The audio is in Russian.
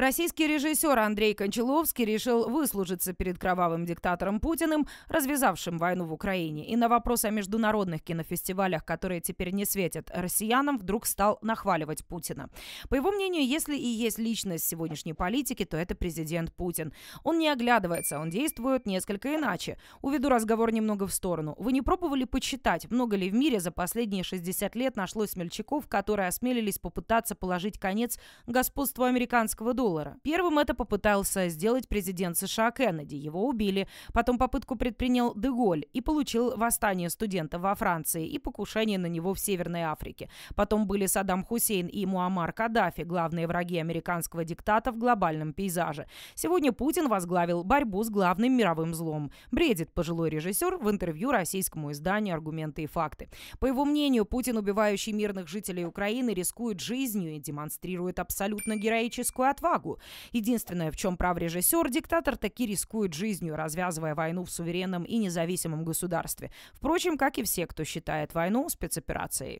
Российский режиссер Андрей Кончаловский решил выслужиться перед кровавым диктатором Путиным, развязавшим войну в Украине. И на вопрос о международных кинофестивалях, которые теперь не светят россиянам, вдруг стал нахваливать Путина. По его мнению, если и есть личность сегодняшней политики, то это президент Путин. Он не оглядывается, он действует несколько иначе. Уведу разговор немного в сторону. Вы не пробовали почитать, много ли в мире за последние 60 лет нашлось смельчаков, которые осмелились попытаться положить конец господству американского доллара? доллара. Первым это попытался сделать президент США Кеннеди. Его убили. Потом попытку предпринял Деголь и получил восстание студентов во Франции и покушение на него в Северной Африке. Потом были Саддам Хусейн и Муаммар Каддафи, главные враги американского диктата в глобальном пейзаже. Сегодня Путин возглавил борьбу с главным мировым злом. Бредит пожилой режиссер в интервью российскому изданию «Аргументы и факты». По его мнению, Путин, убивающий мирных жителей Украины, рискует жизнью и демонстрирует абсолютно героическую отвагу Гаагу. Единственное, в чем прав режиссер, диктатор таки рискует жизнью, развязывая войну в суверенном и независимом государстве. Впрочем, как и все, кто считает войну спецоперацией.